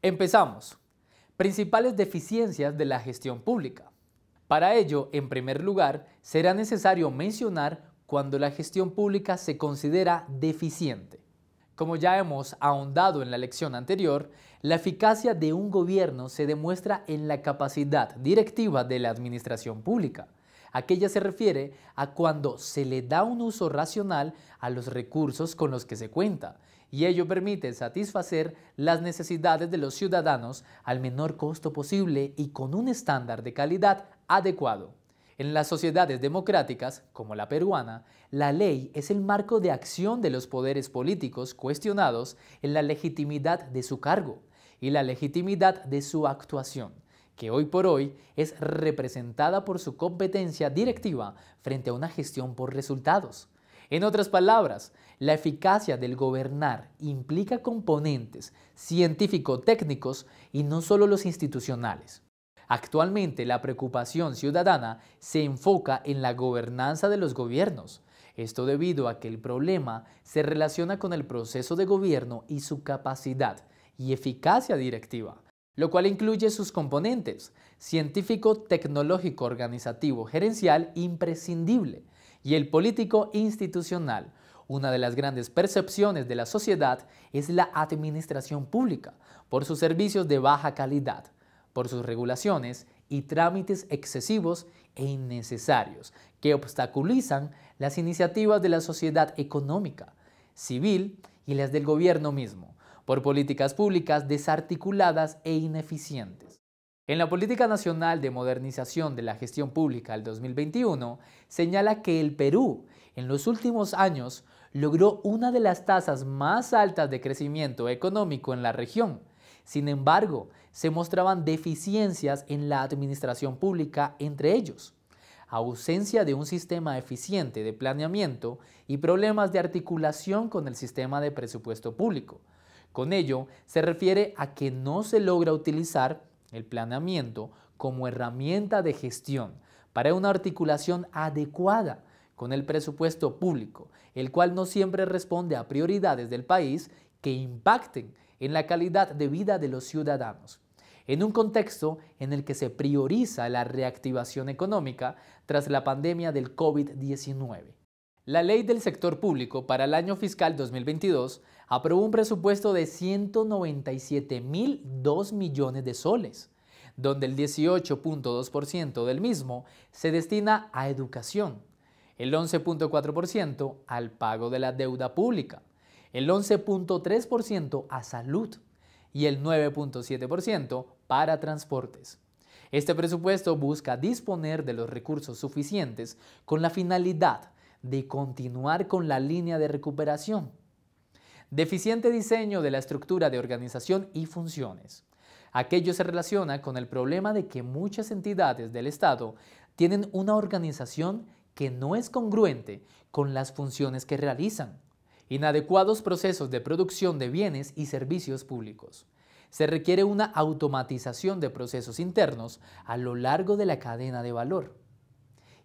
Empezamos. Principales deficiencias de la gestión pública. Para ello, en primer lugar, será necesario mencionar cuando la gestión pública se considera deficiente. Como ya hemos ahondado en la lección anterior, la eficacia de un gobierno se demuestra en la capacidad directiva de la administración pública. Aquella se refiere a cuando se le da un uso racional a los recursos con los que se cuenta y ello permite satisfacer las necesidades de los ciudadanos al menor costo posible y con un estándar de calidad adecuado. En las sociedades democráticas, como la peruana, la ley es el marco de acción de los poderes políticos cuestionados en la legitimidad de su cargo y la legitimidad de su actuación, que hoy por hoy es representada por su competencia directiva frente a una gestión por resultados en otras palabras, la eficacia del gobernar implica componentes científico-técnicos y no solo los institucionales. Actualmente la preocupación ciudadana se enfoca en la gobernanza de los gobiernos, esto debido a que el problema se relaciona con el proceso de gobierno y su capacidad y eficacia directiva, lo cual incluye sus componentes científico, tecnológico, organizativo, gerencial imprescindible, y el político institucional. Una de las grandes percepciones de la sociedad es la administración pública, por sus servicios de baja calidad, por sus regulaciones y trámites excesivos e innecesarios que obstaculizan las iniciativas de la sociedad económica, civil y las del gobierno mismo, por políticas públicas desarticuladas e ineficientes. En la Política Nacional de Modernización de la Gestión Pública del 2021, señala que el Perú, en los últimos años, logró una de las tasas más altas de crecimiento económico en la región. Sin embargo, se mostraban deficiencias en la administración pública entre ellos, ausencia de un sistema eficiente de planeamiento y problemas de articulación con el sistema de presupuesto público. Con ello, se refiere a que no se logra utilizar el planeamiento como herramienta de gestión para una articulación adecuada con el presupuesto público, el cual no siempre responde a prioridades del país que impacten en la calidad de vida de los ciudadanos. En un contexto en el que se prioriza la reactivación económica tras la pandemia del COVID-19, la ley del sector público para el año fiscal 2022 aprobó un presupuesto de 197.002 millones de soles, donde el 18.2% del mismo se destina a educación, el 11.4% al pago de la deuda pública, el 11.3% a salud y el 9.7% para transportes. Este presupuesto busca disponer de los recursos suficientes con la finalidad de continuar con la línea de recuperación. Deficiente diseño de la estructura de organización y funciones. Aquello se relaciona con el problema de que muchas entidades del Estado tienen una organización que no es congruente con las funciones que realizan. Inadecuados procesos de producción de bienes y servicios públicos. Se requiere una automatización de procesos internos a lo largo de la cadena de valor.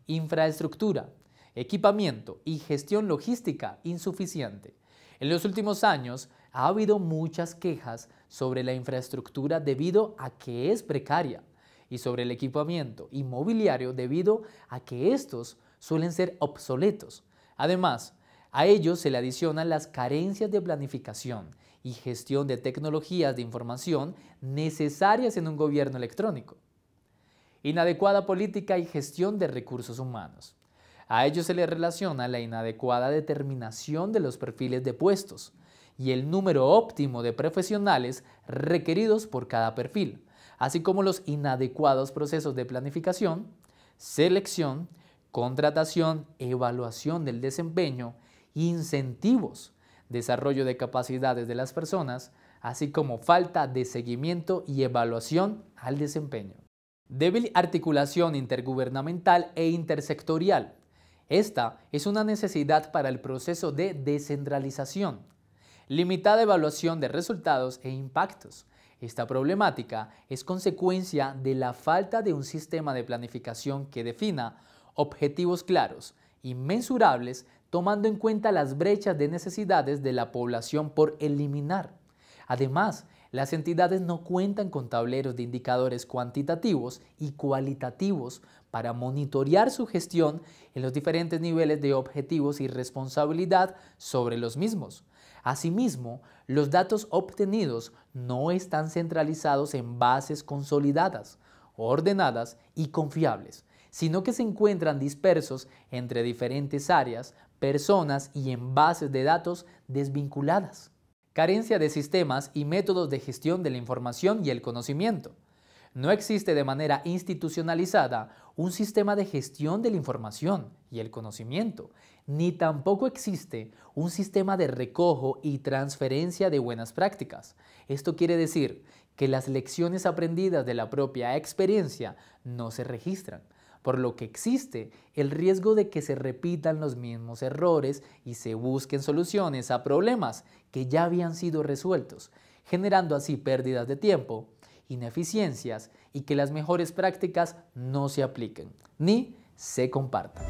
Infraestructura equipamiento y gestión logística insuficiente. En los últimos años ha habido muchas quejas sobre la infraestructura debido a que es precaria y sobre el equipamiento inmobiliario debido a que estos suelen ser obsoletos. Además, a ello se le adicionan las carencias de planificación y gestión de tecnologías de información necesarias en un gobierno electrónico. Inadecuada política y gestión de recursos humanos. A ello se le relaciona la inadecuada determinación de los perfiles de puestos y el número óptimo de profesionales requeridos por cada perfil, así como los inadecuados procesos de planificación, selección, contratación, evaluación del desempeño, incentivos, desarrollo de capacidades de las personas, así como falta de seguimiento y evaluación al desempeño. Débil articulación intergubernamental e intersectorial esta es una necesidad para el proceso de descentralización, limitada evaluación de resultados e impactos. Esta problemática es consecuencia de la falta de un sistema de planificación que defina objetivos claros y mensurables tomando en cuenta las brechas de necesidades de la población por eliminar. Además, las entidades no cuentan con tableros de indicadores cuantitativos y cualitativos para monitorear su gestión en los diferentes niveles de objetivos y responsabilidad sobre los mismos. Asimismo, los datos obtenidos no están centralizados en bases consolidadas, ordenadas y confiables, sino que se encuentran dispersos entre diferentes áreas, personas y en bases de datos desvinculadas carencia de sistemas y métodos de gestión de la información y el conocimiento. No existe de manera institucionalizada un sistema de gestión de la información y el conocimiento, ni tampoco existe un sistema de recojo y transferencia de buenas prácticas. Esto quiere decir que las lecciones aprendidas de la propia experiencia no se registran, por lo que existe el riesgo de que se repitan los mismos errores y se busquen soluciones a problemas que ya habían sido resueltos, generando así pérdidas de tiempo, ineficiencias y que las mejores prácticas no se apliquen ni se compartan.